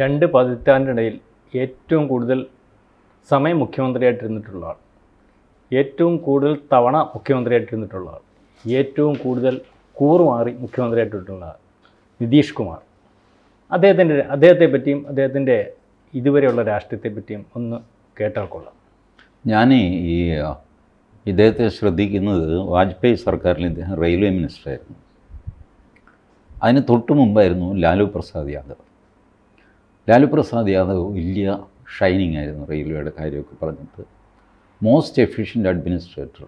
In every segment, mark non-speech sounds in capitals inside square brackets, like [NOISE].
രണ്ട് പതിറ്റാണ്ടിനിടയിൽ ഏറ്റവും കൂടുതൽ സമയം മുഖ്യമന്ത്രിയായിട്ടിരുന്നിട്ടുള്ള ആൾ ഏറ്റവും കൂടുതൽ തവണ മുഖ്യമന്ത്രിയായിട്ടിരുന്നിട്ടുള്ള ആൾ ഏറ്റവും കൂടുതൽ കൂറുമാറി മുഖ്യമന്ത്രിയായിട്ടുള്ള ആൾ നിതീഷ് കുമാർ അദ്ദേഹത്തിൻ്റെ അദ്ദേഹത്തെ പറ്റിയും അദ്ദേഹത്തിൻ്റെ ഇതുവരെയുള്ള രാഷ്ട്രീയത്തെ പറ്റിയും ഒന്ന് കേട്ടാൽ കൊള്ളാം ഞാൻ ഈ ഇദ്ദേഹത്തെ ശ്രദ്ധിക്കുന്നത് വാജ്പേയി സർക്കാരിൽ ഇദ്ദേഹം റെയിൽവേ മിനിസ്റ്ററായിരുന്നു അതിന് തൊട്ട് മുമ്പായിരുന്നു ലാലു പ്രസാദ് യാദവ് ലാലു പ്രസാദ് യാദവ് വലിയ ഷൈനിങ് ആയിരുന്നു റെയിൽവേയുടെ കാര്യമൊക്കെ പറഞ്ഞിട്ട് മോസ്റ്റ് എഫിഷ്യൻ്റ് അഡ്മിനിസ്ട്രേറ്റർ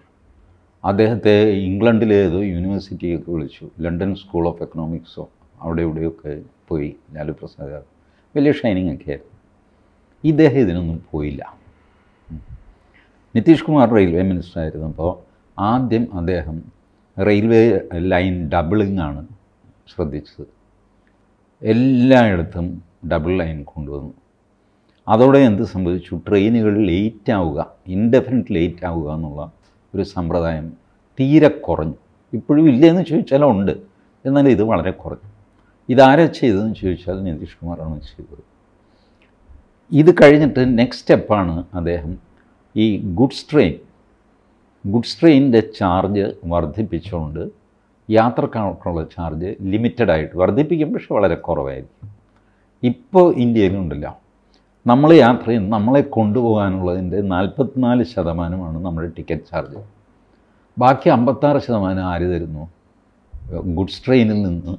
അദ്ദേഹത്തെ ഇംഗ്ലണ്ടിലെ യൂണിവേഴ്സിറ്റിയൊക്കെ വിളിച്ചു ലണ്ടൻ സ്കൂൾ ഓഫ് എക്കണോമിക്സോ അവിടെ ഇവിടെയൊക്കെ പോയി ലാലു പ്രസാദ് യാദവ് വലിയ ഷൈനിങ് ഒക്കെ ആയിരുന്നു ഇദ്ദേഹം ഇതിനൊന്നും പോയില്ല നിതീഷ് കുമാർ റെയിൽവേ മിനിസ്റ്റർ ആയിരുന്നപ്പോൾ ആദ്യം അദ്ദേഹം റെയിൽവേ ലൈൻ ഡബിളിംഗ് ആണ് ശ്രദ്ധിച്ചത് എല്ലായിടത്തും ഡബിൾ ലൈൻ കൊണ്ടുവന്നു അതോടെ എന്ത് സംഭവിച്ചു ട്രെയിനുകൾ ലേറ്റ് ആവുക ഇൻഡെഫിനറ്റ് ലേറ്റ് ആവുക എന്നുള്ള ഒരു സമ്പ്രദായം തീരെ കുറഞ്ഞു ഇപ്പോഴും ഇല്ലയെന്ന് ചോദിച്ചാൽ ഉണ്ട് എന്നാൽ ഇത് വളരെ കുറഞ്ഞു ഇതാരാ ചെയ്തതെന്ന് ചോദിച്ചാൽ നിതീഷ് കുമാറാണ് ചെയ്തത് ഇത് കഴിഞ്ഞിട്ട് നെക്സ്റ്റ് സ്റ്റെപ്പാണ് അദ്ദേഹം ഈ ഗുഡ്സ് ട്രെയിൻ ഗുഡ്സ് ട്രെയിനിൻ്റെ ചാർജ് വർദ്ധിപ്പിച്ചുകൊണ്ട് യാത്രക്കാർക്കുള്ള ചാർജ് ലിമിറ്റഡ് ആയിട്ട് വർദ്ധിപ്പിക്കും പക്ഷെ വളരെ കുറവായിരിക്കും ഇപ്പോൾ ഇന്ത്യയിലുണ്ടല്ലോ നമ്മൾ യാത്ര ചെയ്യുന്ന നമ്മളെ കൊണ്ടുപോകാനുള്ളതിൻ്റെ നാൽപ്പത്തിനാല് ശതമാനമാണ് നമ്മുടെ ടിക്കറ്റ് ചാർജ് ബാക്കി അമ്പത്താറ് ശതമാനം ആര് തരുന്നു ഗുഡ്സ് ട്രെയിനിൽ നിന്ന്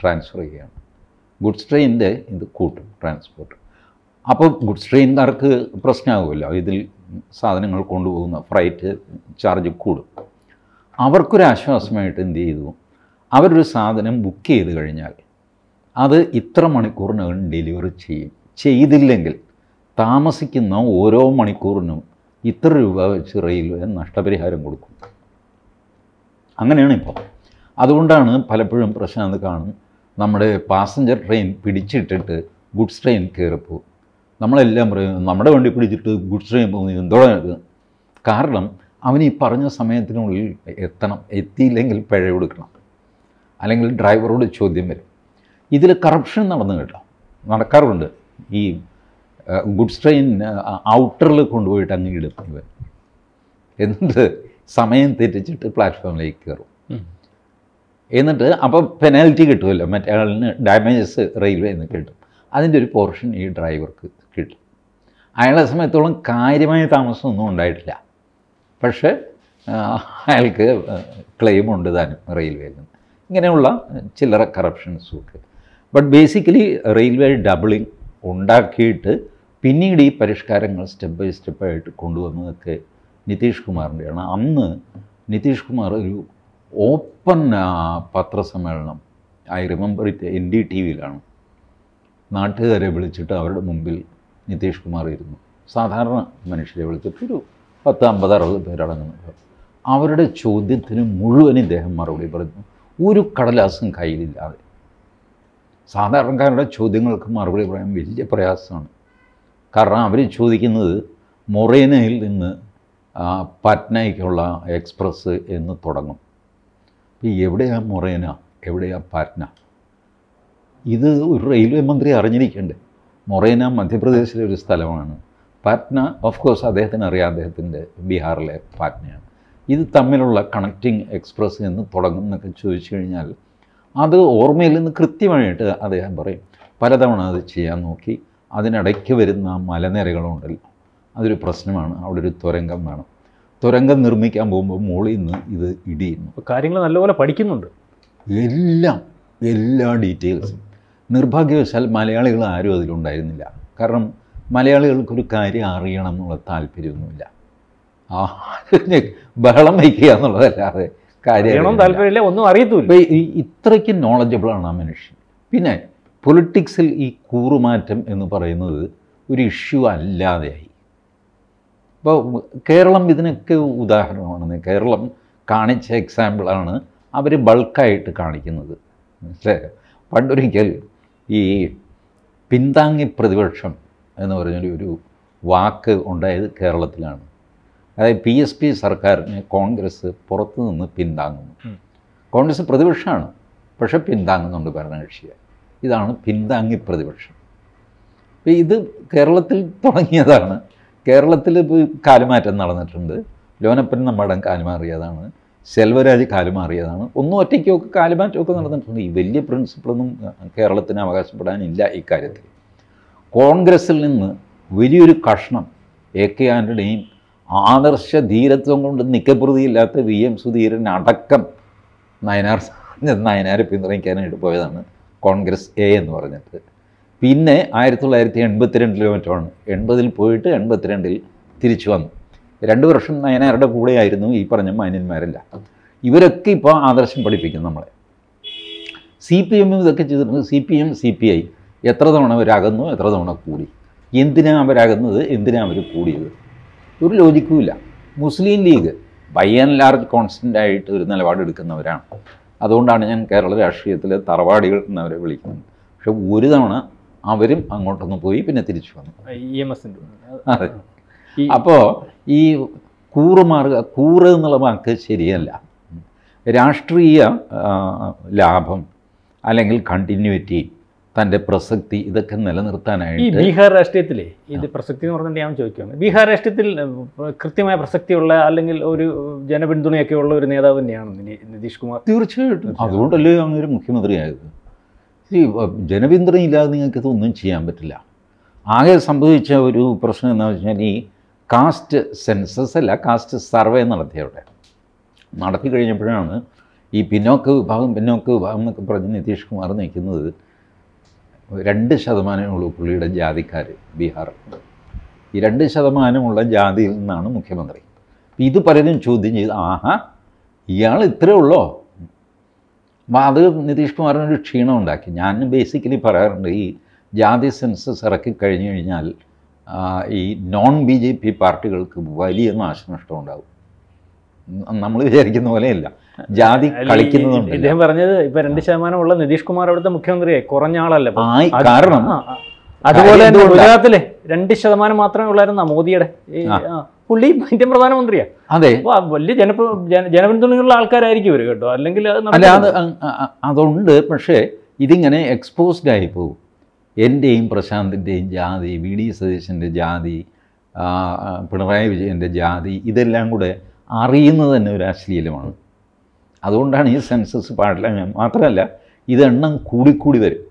ട്രാൻസ്ഫർ ചെയ്യുകയാണ് ഗുഡ്സ് ട്രെയിനിൻ്റെ ഇത് കൂട്ടും ട്രാൻസ്പോർട്ട് അപ്പോൾ ഗുഡ്സ് ട്രെയിൻകാർക്ക് പ്രശ്നമാകുമല്ലോ ഇതിൽ സാധനങ്ങൾ കൊണ്ടുപോകുന്ന ഫ്രൈറ്റ് ചാർജ് കൂടും അവർക്കൊരാശ്വാസമായിട്ട് എന്ത് ചെയ്തു അവരൊരു സാധനം ബുക്ക് ചെയ്ത് കഴിഞ്ഞാൽ അത് ഇത്ര മണിക്കൂറിനകം ഡെലിവറി ചെയ്യും ചെയ്തില്ലെങ്കിൽ താമസിക്കുന്ന ഓരോ മണിക്കൂറിനും ഇത്ര രൂപ വെച്ച് റെയിൽവേ നഷ്ടപരിഹാരം കൊടുക്കും അങ്ങനെയാണ് ഇപ്പോൾ അതുകൊണ്ടാണ് പലപ്പോഴും പ്രശാന്ത് കാണും നമ്മുടെ പാസഞ്ചർ ട്രെയിൻ പിടിച്ചിട്ടിട്ട് ഗുഡ്സ് ട്രെയിൻ കയറിപ്പോകും നമ്മളെല്ലാം പറയും നമ്മുടെ വണ്ടി പിടിച്ചിട്ട് ഗുഡ്സ് ട്രെയിൻ പോകുന്നത് എന്തോടെ കാരണം അവൻ ഈ പറഞ്ഞ സമയത്തിനുള്ളിൽ എത്തണം എത്തിയില്ലെങ്കിൽ പിഴ കൊടുക്കണം അല്ലെങ്കിൽ ഡ്രൈവറോട് ചോദ്യം വരും ഇതിൽ കറപ്ഷൻ നടന്നു കേട്ടോ നടക്കാറുണ്ട് ഈ ഗുഡ്സ് ട്രെയിൻ ഔട്ടറിൽ കൊണ്ടുപോയിട്ട് അങ്ങ് ഇടും എന്നിട്ട് സമയം തെറ്റിച്ചിട്ട് പ്ലാറ്റ്ഫോമിലേക്ക് കയറും എന്നിട്ട് അപ്പോൾ പെനാൽറ്റി കിട്ടുമല്ലോ മറ്റേ ആളിന് ഡാമേജസ് റെയിൽവേ എന്ന് കിട്ടും അതിൻ്റെ ഒരു പോർഷൻ ഈ ഡ്രൈവർക്ക് കിട്ടും അയാളെ സമയത്തോളം കാര്യമായ താമസമൊന്നും ഉണ്ടായിട്ടില്ല പക്ഷേ അയാൾക്ക് ക്ലെയിമുണ്ട് താനും റെയിൽവേയിൽ നിന്ന് ഇങ്ങനെയുള്ള ചില്ലറ കറപ്ഷൻസും ഒക്കെ ബട്ട് ബേസിക്കലി റെയിൽവേ ഡബിളിംഗ് ഉണ്ടാക്കിയിട്ട് പിന്നീട് ഈ പരിഷ്കാരങ്ങൾ സ്റ്റെപ്പ് ബൈ സ്റ്റെപ്പായിട്ട് കൊണ്ടുവന്നതൊക്കെ നിതീഷ് കുമാറിൻ്റെയാണ് അന്ന് നിതീഷ് കുമാർ ഒരു ഓപ്പൺ പത്രസമ്മേളനം I remember it N D T വിയിലാണ് നാട്ടുകാരെ വിളിച്ചിട്ട് അവരുടെ മുമ്പിൽ നിതീഷ് കുമാർ ഇരുന്നു സാധാരണ മനുഷ്യരെ വിളിച്ചിട്ട് ഒരു പത്ത് അമ്പത് അറുപത് പേരടങ്ങുന്നത് അവരുടെ ചോദ്യത്തിന് മുഴുവൻ ഇദ്ദേഹം മറുപടി പറഞ്ഞു ഒരു കടലാസും കയ്യിലില്ലാതെ സാധാരണക്കാരുടെ ചോദ്യങ്ങൾക്ക് മറുപടി പറയാൻ വലിയ പ്രയാസമാണ് കാരണം അവർ ചോദിക്കുന്നത് മൊറേനയിൽ നിന്ന് പാറ്റ്നയ്ക്കുള്ള എക്സ്പ്രസ് എന്ന് തുടങ്ങും അപ്പോൾ എവിടെയാണ് മൊറേന എവിടെയാണ് പാറ്റ്ന ഇത് ഒരു റെയിൽവേ മന്ത്രി അറിഞ്ഞിരിക്കണ്ടേ മൊറേന മധ്യപ്രദേശിലെ ഒരു സ്ഥലമാണ് പാറ്റ്ന ഓഫ് കോഴ്സ് അദ്ദേഹത്തിന് അറിയാം അദ്ദേഹത്തിൻ്റെ ബീഹാറിലെ പാറ്റ്നയാണ് ഇത് തമ്മിലുള്ള കണക്റ്റിംഗ് എക്സ്പ്രസ് എന്ന് തുടങ്ങും എന്നൊക്കെ ചോദിച്ചു കഴിഞ്ഞാൽ അത് ഓർമ്മയിൽ നിന്ന് കൃത്യമായിട്ട് അദ്ദേഹം പറയും പലതവണ അത് ചെയ്യാൻ നോക്കി അതിനിടയ്ക്ക് വരുന്ന മലനിരകളുണ്ടല്ലോ അതൊരു പ്രശ്നമാണ് അവിടെ ഒരു തുരങ്കം വേണം തുരങ്കം നിർമ്മിക്കാൻ പോകുമ്പോൾ മുകളിൽ നിന്ന് ഇത് ഇടിയുന്നു കാര്യങ്ങൾ നല്ലപോലെ പഠിക്കുന്നുണ്ട് എല്ലാം എല്ലാ ഡീറ്റെയിൽസും നിർഭാഗ്യവശാൽ മലയാളികൾ ആരും അതിലുണ്ടായിരുന്നില്ല കാരണം മലയാളികൾക്കൊരു കാര്യം അറിയണം എന്നുള്ള താല്പര്യമൊന്നുമില്ല ആ [LAUGHS] ബഹളം വയ്ക്കുക എന്നുള്ളതല്ലാതെ കാര്യം താല്പര്യമില്ല ഒന്നും അറിയത്തില്ല ഇത്രയ്ക്ക് ആണ് ആ മനുഷ്യൻ പിന്നെ പൊളിറ്റിക്സിൽ ഈ കൂറുമാറ്റം എന്ന് പറയുന്നത് ഒരു ഇഷ്യൂ അല്ലാതെയായി ഇപ്പോൾ കേരളം ഇതിനൊക്കെ ഉദാഹരണമാണ് കേരളം കാണിച്ച എക്സാമ്പിളാണ് അവർ ബൾക്കായിട്ട് കാണിക്കുന്നത് മനസ്സിലായ പണ്ടൊരിക്കൽ ഈ പിന്താങ്ങി പ്രതിപക്ഷം എന്ന് പറഞ്ഞൊരു ഒരു വാക്ക് ഉണ്ടായത് കേരളത്തിലാണ് അതായത് പി എസ് പി സർക്കാരിന് കോൺഗ്രസ് പുറത്തു നിന്ന് പിന്താങ്ങുന്നു കോൺഗ്രസ് പ്രതിപക്ഷമാണ് പക്ഷെ പിന്താങ്ങുന്നുണ്ട് ഭരണകക്ഷിയെ ഇതാണ് പിന്താങ്ങി പ്രതിപക്ഷം ഇത് കേരളത്തിൽ തുടങ്ങിയതാണ് കേരളത്തിൽ ഇപ്പോൾ കാലുമാറ്റം നടന്നിട്ടുണ്ട് ലോനപ്പൻ നമ്മടം കാലുമാറിയതാണ് സെൽവരാജ് കാലുമാറിയതാണ് ഒന്നും ഒറ്റയ്ക്കൊക്കെ കാലുമാറ്റമൊക്കെ നടന്നിട്ടുണ്ട് ഈ വലിയ പ്രിൻസിപ്പിളൊന്നും കേരളത്തിന് അവകാശപ്പെടാനില്ല ഇക്കാര്യത്തിൽ കോൺഗ്രസിൽ നിന്ന് വലിയൊരു കഷ്ണം എ കെ ആൻ്റണിയും ആദർശ ധീരത്വം കൊണ്ട് നിക്കപ്രതിയില്ലാത്ത വി എം സുധീരൻ അടക്കം നയനാർ നയനാരെ പിന്തുണയ്ക്കാനായിട്ട് പോയതാണ് കോൺഗ്രസ് എ എന്ന് പറഞ്ഞിട്ട് പിന്നെ ആയിരത്തി തൊള്ളായിരത്തി എൺപത്തിരണ്ടിലോ മറ്റാണ് എൺപതിൽ പോയിട്ട് എൺപത്തിരണ്ടിൽ തിരിച്ചു വന്നു രണ്ട് വർഷം നയനാരുടെ കൂടെയായിരുന്നു ഈ പറഞ്ഞ മാന്യന്മാരല്ല ഇവരൊക്കെ ഇപ്പോൾ ആദർശം പഠിപ്പിക്കും നമ്മളെ സി പി എമ്മും ഇതൊക്കെ ചെയ്തിട്ടുണ്ട് C P M C P I എത്ര തവണ അവരകന്നു എത്ര തവണ കൂടി എന്തിനാണ് അവരകന്നത് എന്തിനാണ് അവർ കൂടിയത് ഒരു ലോജിക്കുമില്ല Muslim League by and large constant ആയിട്ട് ഒരു നിലപാടെടുക്കുന്നവരാണ് അതുകൊണ്ടാണ് ഞാൻ കേരള രാഷ്ട്രീയത്തിൽ തറവാടികൾ എന്നവരെ വിളിക്കുന്നത് പക്ഷെ ഒരു തവണ അവരും അങ്ങോട്ടൊന്ന് പോയി പിന്നെ തിരിച്ചു വന്നു e അതെ അപ്പോൾ ഈ കൂറ് മാറുക കൂറ് എന്നുള്ള വാക്ക് ശരിയല്ല രാഷ്ട്രീയ ലാഭം അല്ലെങ്കിൽ കണ്ടിന്യൂറ്റി തൻ്റെ പ്രസക്തി ഇതൊക്കെ നിലനിർത്താനായിട്ട് ഈ ബീഹാർ രാഷ്ട്രീയത്തിലെ ഇത് പ്രസക്തി എന്ന് പറഞ്ഞിട്ട് ഞാൻ ചോദിക്കാം ബീഹാർ രാഷ്ട്രീയത്തിൽ കൃത്യമായ പ്രസക്തിയുള്ള അല്ലെങ്കിൽ ഒരു ജനപിന്തുണയൊക്കെ ഉള്ള ഒരു നേതാവ് തന്നെയാണ് നിതീഷ് കുമാർ തീർച്ചയായിട്ടും അതുകൊണ്ടല്ലേ അങ്ങനെ ഒരു മുഖ്യമന്ത്രിയായത് ഈ ജനപിന്തുണയില്ലാതെ നിങ്ങൾക്ക് ഇതൊന്നും ചെയ്യാൻ പറ്റില്ല ആകെ സംഭവിച്ച ഒരു പ്രശ്നം എന്താ വെച്ചാൽ ഈ കാസ്റ്റ് സെൻസസ് അല്ല കാസ്റ്റ് സർവേ നടത്തിയ അവിടെ നടത്തി കഴിഞ്ഞപ്പോഴാണ് ഈ പിന്നോക്ക വിഭാഗം പിന്നോക്ക വിഭാഗം എന്നൊക്കെ പറഞ്ഞ് നിതീഷ് കുമാർ നയിക്കുന്നത് രണ്ട് ശതമാനമേ ഉള്ളൂ പുള്ളിയുടെ ജാതിക്കാർ ബീഹാർ ഈ രണ്ട് ശതമാനമുള്ള ജാതിയിൽ നിന്നാണ് മുഖ്യമന്ത്രി ഇത് പലരും ചോദ്യം ചെയ്ത് ആഹാ ഇയാൾ ഇത്രേ ഉള്ളോ അത് നിതീഷ് കുമാറിനൊരു ക്ഷീണം ഉണ്ടാക്കി ഞാൻ ബേസിക്കലി പറയാറുണ്ട് ഈ ജാതി സെൻസസ് ഇറക്കി കഴിഞ്ഞു കഴിഞ്ഞാൽ ഈ നോൺ ബി ജെ പി പാർട്ടികൾക്ക് വലിയ നാശനഷ്ടം ഉണ്ടാകും നമ്മൾ വിചാരിക്കുന്ന പോലെയല്ല ജാതി കളിക്കുന്നതുണ്ട് ഇദ്ദേഹം പറഞ്ഞത് ഇപ്പൊ രണ്ട് ശതമാനം ഉള്ള നിതീഷ് കുമാർ അവിടുത്തെ മുഖ്യമന്ത്രിയെ കുറഞ്ഞ ആളല്ല കാരണം അതുപോലെ തന്നെ ഗുജറാത്തിലെ രണ്ട് ശതമാനം മാത്രമേ ഉള്ളായിരുന്ന മോദിയുടെ പുള്ളി ഇന്ത്യൻ പ്രധാനമന്ത്രിയാ അതെ വലിയ ജന ജനപിന്തുണയുള്ള ആൾക്കാരായിരിക്കും ഇവര് കേട്ടോ അല്ലെങ്കിൽ അതുണ്ട് പക്ഷേ ഇതിങ്ങനെ എക്സ്പോസ്ഡ് ആയി പോകും എൻ്റെയും പ്രശാന്തിൻ്റെയും ജാതി വി ഡി സതീശൻ്റെ ജാതി പിണറായി വിജയൻ്റെ ജാതി ഇതെല്ലാം കൂടെ അറിയുന്നത് തന്നെ ഒരു അശ്ലീലമാണ് അതുകൊണ്ടാണ് ഈ സെൻസസ് പാടില്ല മാത്രമല്ല ഇതെണ്ണം കൂടിക്കൂടി വരും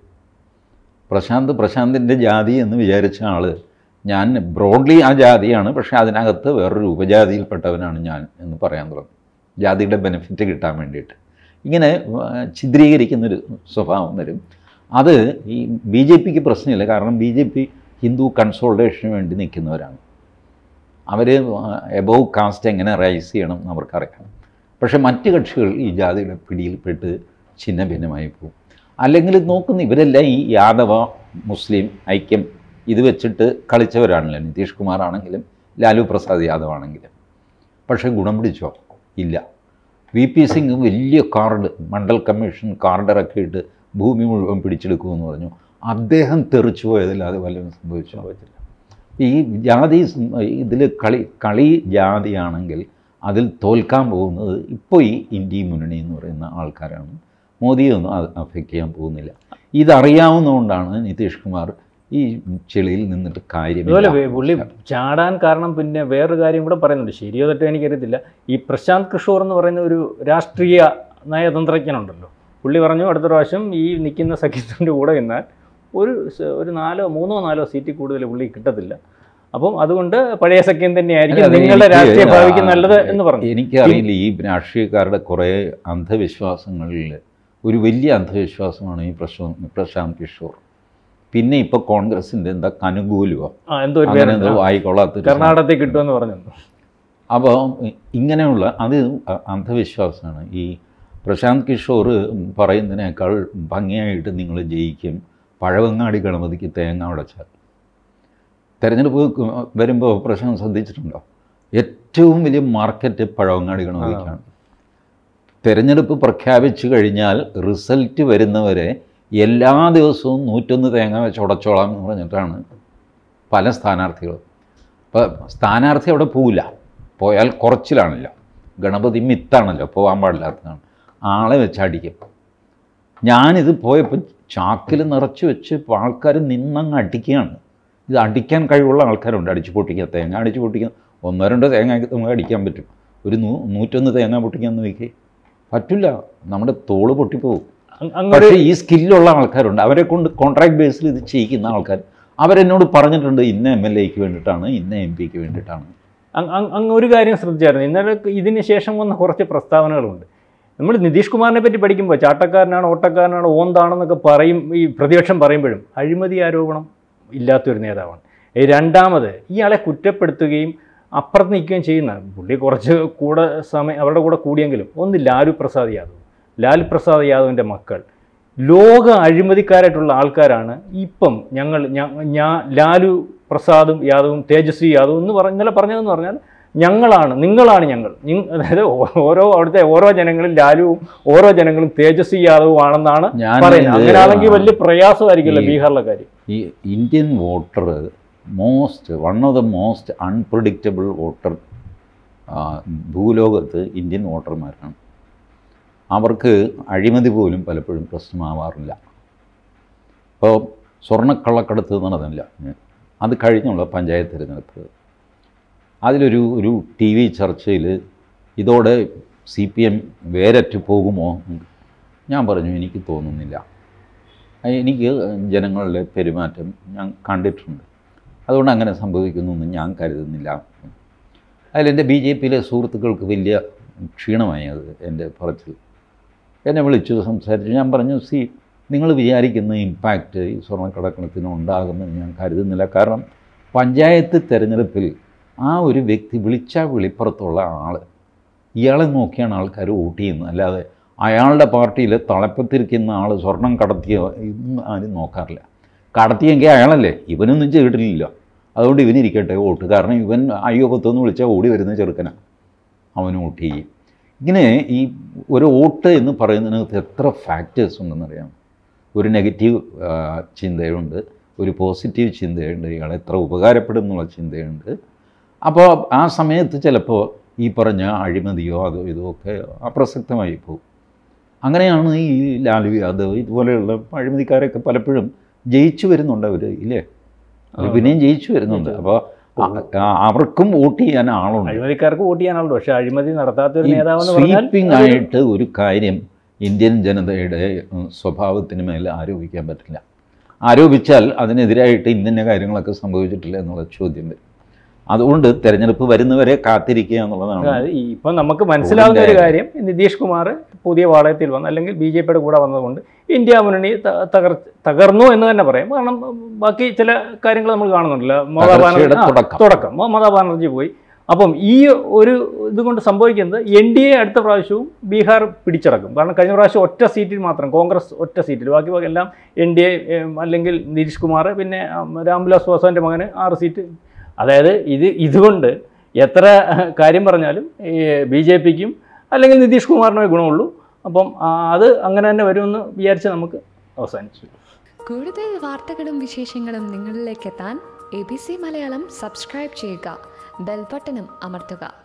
പ്രശാന്ത് പ്രശാന്തിൻ്റെ ജാതി എന്ന് വിചാരിച്ച ആൾ ഞാൻ ബ്രോഡ്ലി ആ ജാതിയാണ് പക്ഷേ അതിനകത്ത് വേറൊരു ഉപജാതിയിൽപ്പെട്ടവനാണ് ഞാൻ എന്ന് പറയാൻ തുടങ്ങും ജാതിയുടെ ബെനിഫിറ്റ് കിട്ടാൻ വേണ്ടിയിട്ട് ഇങ്ങനെ ചിത്രീകരിക്കുന്നൊരു സ്വഭാവം വരും അത് ഈ ബി ജെ പിക്ക് പ്രശ്നമില്ല കാരണം ബി ജെ പി ഹിന്ദു കൺസോൾട്ടേഷന് വേണ്ടി നിൽക്കുന്നവരാണ് അവർ എബോവ് കാസ്റ്റ് എങ്ങനെ റൈസ് ചെയ്യണം എന്ന് അവർക്കറിയാം പക്ഷേ മറ്റ് കക്ഷികൾ ഈ ജാതിയുടെ പിടിയിൽപ്പെട്ട് ചിഹ്ന ഭിന്നമായി പോകും അല്ലെങ്കിൽ നോക്കുന്ന ഇവരെല്ലാം ഈ യാദവ മുസ്ലിം ഐക്യം ഇത് വെച്ചിട്ട് കളിച്ചവരാണല്ലോ നിതീഷ് കുമാർ ആണെങ്കിലും ലാലു പ്രസാദ് യാദവ് ആണെങ്കിലും പക്ഷേ ഗുണം പിടിച്ചോ ഇല്ല വി പി സിംഗ് വലിയ കാർഡ് മണ്ഡൽ കമ്മീഷൻ കാർഡ് ഇറക്കിയിട്ട് ഭൂമി മുഴുവൻ പിടിച്ചെടുക്കുമെന്ന് പറഞ്ഞു അദ്ദേഹം തെറിച്ചു പോയതില്ലാതെ വല്ലതും സംഭവിച്ചോ പറ്റില്ല ഈ ജാതി ഇതിൽ കളി കളി ജാതിയാണെങ്കിൽ അതിൽ തോൽക്കാൻ പോകുന്നത് ഇപ്പോൾ ഈ ഇന്ത്യ മുന്നണി എന്ന് പറയുന്ന ആൾക്കാരാണ് മോദിയൊന്നും അഫക്റ്റ് ചെയ്യാൻ പോകുന്നില്ല ഇതറിയാവുന്നതുകൊണ്ടാണ് നിതീഷ് കുമാർ ഈ ചെളിയിൽ നിന്നിട്ട് കാര്യം പുള്ളി ചാടാൻ കാരണം പിന്നെ വേറൊരു കാര്യം കൂടെ പറയുന്നുണ്ട് ശരിയോ തട്ടോ എനിക്കറിയത്തില്ല ഈ പ്രശാന്ത് കിഷോർ എന്ന് പറയുന്ന ഒരു രാഷ്ട്രീയ നയതന്ത്രജ്ഞനുണ്ടല്ലോ പുള്ളി പറഞ്ഞു അടുത്ത പ്രാവശ്യം ഈ നിൽക്കുന്ന സഖ്യത്തിൻ്റെ കൂടെ നിന്നാൽ ഒരു ഒരു നാലോ മൂന്നോ നാലോ സീറ്റ് കൂടുതൽ പുള്ളി കിട്ടത്തില്ല അപ്പം അതുകൊണ്ട് പഴയ സഖ്യം തന്നെയായിരിക്കും നിങ്ങളുടെ രാഷ്ട്രീയ ഭാവിക്ക് നല്ലത് എന്ന് പറഞ്ഞു എനിക്കറിയില്ല ഈ രാഷ്ട്രീയക്കാരുടെ കുറേ അന്ധവിശ്വാസങ്ങളിൽ ഒരു വലിയ അന്ധവിശ്വാസമാണ് ഈ പ്രശാ പ്രശാന്ത് കിഷോർ പിന്നെ ഇപ്പൊ കോൺഗ്രസിന്റെ എന്താ കനുകൂലുവോ അങ്ങനെ എന്തോ ആയിക്കൊള്ളാത്ത കർണാടകത്തിൽ കിട്ടുമെന്ന് പറഞ്ഞു അപ്പോൾ ഇങ്ങനെയുള്ള അത് അന്ധവിശ്വാസമാണ് ഈ പ്രശാന്ത് കിഷോർ പറയുന്നതിനേക്കാൾ ഭംഗിയായിട്ട് നിങ്ങൾ ജയിക്കും പഴവങ്ങാടി ഗണപതിക്ക് തേങ്ങ ഉടച്ചാൽ തെരഞ്ഞെടുപ്പ് വരുമ്പോൾ പ്രശ്നം ശ്രദ്ധിച്ചിട്ടുണ്ടോ ഏറ്റവും വലിയ മാർക്കറ്റ് പഴവങ്ങാടികൾ നോക്കിയാണ് തിരഞ്ഞെടുപ്പ് പ്രഖ്യാപിച്ചു കഴിഞ്ഞാൽ റിസൾട്ട് വരുന്നവരെ എല്ലാ ദിവസവും നൂറ്റൊന്ന് തേങ്ങ വെച്ച് ഉടച്ചോളാം എന്ന് പറഞ്ഞിട്ടാണ് പല സ്ഥാനാർത്ഥികളും അപ്പോൾ സ്ഥാനാർത്ഥി അവിടെ പോവില്ല പോയാൽ കുറച്ചിലാണല്ലോ ഗണപതി മിത്താണല്ലോ പോകാൻ പാടില്ലാത്തതാണ് ആളെ വെച്ച് അടിക്കും ഞാനിത് പോയപ്പോൾ ചാക്കിൽ നിറച്ച് വെച്ച് ആൾക്കാർ നിന്നങ്ങ് അടിക്കുകയാണ് ഇത് അടിക്കാൻ കഴിവുള്ള ആൾക്കാരുണ്ട് അടിച്ചു പൊട്ടിക്കുക തേങ്ങ അടിച്ചു പൊട്ടിക്കുക ഒന്നോ രണ്ടോ തേങ്ങ നമുക്ക് അടിക്കാൻ പറ്റും ഒരു നൂ നൂറ്റൊന്ന് തേങ്ങ പൊട്ടിക്കാമെന്ന് നോക്കി പറ്റില്ല നമ്മുടെ തോള് പൊട്ടിപ്പോവും പക്ഷേ ഈ സ്കില്ലുള്ള ആൾക്കാരുണ്ട് അവരെ കൊണ്ട് കോൺട്രാക്ട് ബേസിൽ ഇത് ചെയ്യിക്കുന്ന ആൾക്കാർ അവരെന്നോട് പറഞ്ഞിട്ടുണ്ട് ഇന്ന എം എൽ എക്ക് വേണ്ടിയിട്ടാണ് ഇന്ന എം പിക്ക് വേണ്ടിയിട്ടാണ് അങ്ങ് ഒരു കാര്യം ശ്രദ്ധിച്ചായിരുന്നു ഇന്നലെ ഇതിന് ശേഷം വന്ന കുറച്ച് പ്രസ്താവനകളുണ്ട് നമ്മൾ നിതീഷ് കുമാറിനെ പറ്റി പഠിക്കുമ്പോൾ ചാട്ടക്കാരനാണ് ഓട്ടക്കാരനാണ് ഓന്താണെന്നൊക്കെ പറയും ഈ പ്രതിപക്ഷം പറയുമ്പോഴും അഴിമതി ആരോപണം ഇല്ലാത്തൊരു നേതാവാണ് രണ്ടാമത് ഇയാളെ കുറ്റപ്പെടുത്തുകയും അപ്പുറത്ത് നിൽക്കുകയും ചെയ്യുന്ന പുള്ളി കുറച്ച് കൂടെ സമയം അവരുടെ കൂടെ കൂടിയെങ്കിലും ഒന്ന് ലാലു പ്രസാദ് യാദവ് ലാൽ പ്രസാദ് യാദവിൻ്റെ മക്കൾ ലോക അഴിമതിക്കാരായിട്ടുള്ള ആൾക്കാരാണ് ഇപ്പം ഞങ്ങൾ ഞാൻ ലാലു പ്രസാദും യാദവും തേജസ്വി യാദവും എന്ന് പറഞ്ഞ ഇന്നലെ പറഞ്ഞതെന്ന് പറഞ്ഞാൽ ഞങ്ങളാണ് നിങ്ങളാണ് ഞങ്ങൾ അതായത് ഓരോ അവിടുത്തെ ഓരോ ജനങ്ങളും ലാലുവും ഓരോ ജനങ്ങളും തേജസ്വി യാദവും ആണെന്നാണ് പറയുന്നത് അങ്ങനെയാണെങ്കിൽ വലിയ പ്രയാസമായിരിക്കില്ല ബീഹാറിലെ കാര്യം ഈ Indian voter most one of the most unpredictable voter ഭൂലോകത്ത് ഇന്ത്യൻ വോട്ടർമാരാണ് അവർക്ക് അഴിമതി പോലും പലപ്പോഴും പ്രശ്നമാവാറില്ല ഇപ്പോൾ സ്വർണ്ണക്കള്ളക്കടത്ത് നടന്നില്ല അത് കഴിഞ്ഞുള്ള പഞ്ചായത്ത് തിരഞ്ഞെടുപ്പ് അതിലൊരു ഒരു ടി വി ചർച്ചയിൽ ഇതോടെ സി പി എം വേരറ്റ് പോകുമോ ഞാൻ പറഞ്ഞു എനിക്ക് തോന്നുന്നില്ല എനിക്ക് ജനങ്ങളുടെ പെരുമാറ്റം ഞാൻ കണ്ടിട്ടുണ്ട് അതുകൊണ്ട് അങ്ങനെ സംഭവിക്കുമെന്ന് ഞാൻ കരുതുന്നില്ല അതിലെൻ്റെ ബി ജെ പിയിലെ സുഹൃത്തുക്കൾക്ക് വലിയ ക്ഷീണമായി അത് എൻ്റെ പറച്ചിൽ എന്നെ വിളിച്ചു സംസാരിച്ചു ഞാൻ പറഞ്ഞു സി നിങ്ങൾ വിചാരിക്കുന്ന ഇമ്പാക്റ്റ് ഈ സ്വർണ്ണക്കടക്കണത്തിന് ഉണ്ടാകുമെന്ന് ഞാൻ കരുതുന്നില്ല കാരണം പഞ്ചായത്ത് തിരഞ്ഞെടുപ്പിൽ ആ ഒരു വ്യക്തി വിളിച്ച വിളിപ്പുറത്തുള്ള ആൾ ഇയാളെ നോക്കിയാണ് ആൾക്കാർ വോട്ട് ചെയ്യുന്നത് അല്ലാതെ അയാളുടെ പാർട്ടിയിൽ തളപ്പത്തിരിക്കുന്ന ആൾ സ്വർണം കടത്തിയ ആരും നോക്കാറില്ല കടത്തിയെങ്കിൽ അയാളല്ലേ ഇവനൊന്നും ചെയ്തിട്ടില്ലല്ലോ അതുകൊണ്ട് ഇവനിരിക്കട്ടെ വോട്ട് കാരണം ഇവൻ അയ്യോ പത്തൊന്ന് വിളിച്ചാൽ ഓടി വരുന്ന ചെറുക്കനാണ് അവന് വോട്ട് ചെയ്യും ഇങ്ങനെ ഈ ഒരു വോട്ട് എന്ന് പറയുന്നതിനകത്ത് എത്ര ഫാക്റ്റേഴ്സ് ഉണ്ടെന്നറിയാം ഒരു നെഗറ്റീവ് ചിന്തയുണ്ട് ഒരു പോസിറ്റീവ് ചിന്തയുണ്ട് ഇയാൾ എത്ര ഉപകാരപ്പെടും എന്നുള്ള ചിന്തയുണ്ട് അപ്പോൾ ആ സമയത്ത് ചിലപ്പോൾ ഈ പറഞ്ഞ അഴിമതിയോ അതോ ഇതോ ഒക്കെ അപ്രസക്തമായി പോകും അങ്ങനെയാണ് ഈ ലാലു യാദവ് ഇതുപോലെയുള്ള അഴിമതിക്കാരൊക്കെ പലപ്പോഴും ജയിച്ചു വരുന്നുണ്ട് അവർ ഇല്ലേ പിന്നെയും ജയിച്ചു വരുന്നുണ്ട് അപ്പോൾ അവർക്കും വോട്ട് ചെയ്യാൻ ആളുണ്ട് അഴിമതിക്കാർക്ക് വോട്ട് ചെയ്യാൻ പക്ഷേ അഴിമതി നടത്താത്ത ഒരു നേതാവെന്ന് ആയിട്ട് ഒരു കാര്യം ഇന്ത്യൻ ജനതയുടെ സ്വഭാവത്തിന് മേൽ ആരോപിക്കാൻ പറ്റില്ല ആരോപിച്ചാൽ അതിനെതിരായിട്ട് ഇന്ന കാര്യങ്ങളൊക്കെ സംഭവിച്ചിട്ടില്ല എന്നുള്ള ചോദ്യം വരും അതുകൊണ്ട് തെരഞ്ഞെടുപ്പ് വരുന്നവരെ കാത്തിരിക്കുക എന്നുള്ളതാണ് ഇപ്പം നമുക്ക് മനസ്സിലാവുന്ന ഒരു കാര്യം നിതീഷ് കുമാർ പുതിയ വാളയത്തിൽ വന്നു അല്ലെങ്കിൽ ബി ജെ പിയുടെ കൂടെ വന്നതുകൊണ്ട് ഇന്ത്യ മുന്നണി തകർ തകർന്നു എന്ന് തന്നെ പറയാം കാരണം ബാക്കി ചില കാര്യങ്ങൾ നമ്മൾ കാണുന്നുണ്ടല്ലോ മമതാ ബാനർജി തുടക്കം മമതാ ബാനർജി പോയി അപ്പം ഈ ഒരു ഇതുകൊണ്ട് സംഭവിക്കുന്നത് എൻ ഡി എ അടുത്ത പ്രാവശ്യവും ബീഹാർ പിടിച്ചടക്കും കാരണം കഴിഞ്ഞ പ്രാവശ്യം ഒറ്റ സീറ്റിൽ മാത്രം കോൺഗ്രസ് ഒറ്റ സീറ്റിൽ ബാക്കി ബാക്കി എല്ലാം എൻ ഡി എ അല്ലെങ്കിൽ നിതീഷ് കുമാർ പിന്നെ രാംവിലാസ് പാസ്വാൻ്റെ മകന് ആറ് സീറ്റ് അതായത് ഇത് ഇതുകൊണ്ട് എത്ര കാര്യം പറഞ്ഞാലും ഈ ബി ജെ പിക്കും അല്ലെങ്കിൽ നിതീഷ് കുമാറിനുമേ ഗുണമുള്ളൂ അപ്പം അത് അങ്ങനെ തന്നെ വരുമെന്ന് വിചാരിച്ച് നമുക്ക് അവസാനിച്ചു കൂടുതൽ വാർത്തകളും വിശേഷങ്ങളും നിങ്ങളിലേക്ക് എത്താൻ A B C Malayalam subscribe ചെയ്യുക ബെൽബട്ടനും അമർത്തുക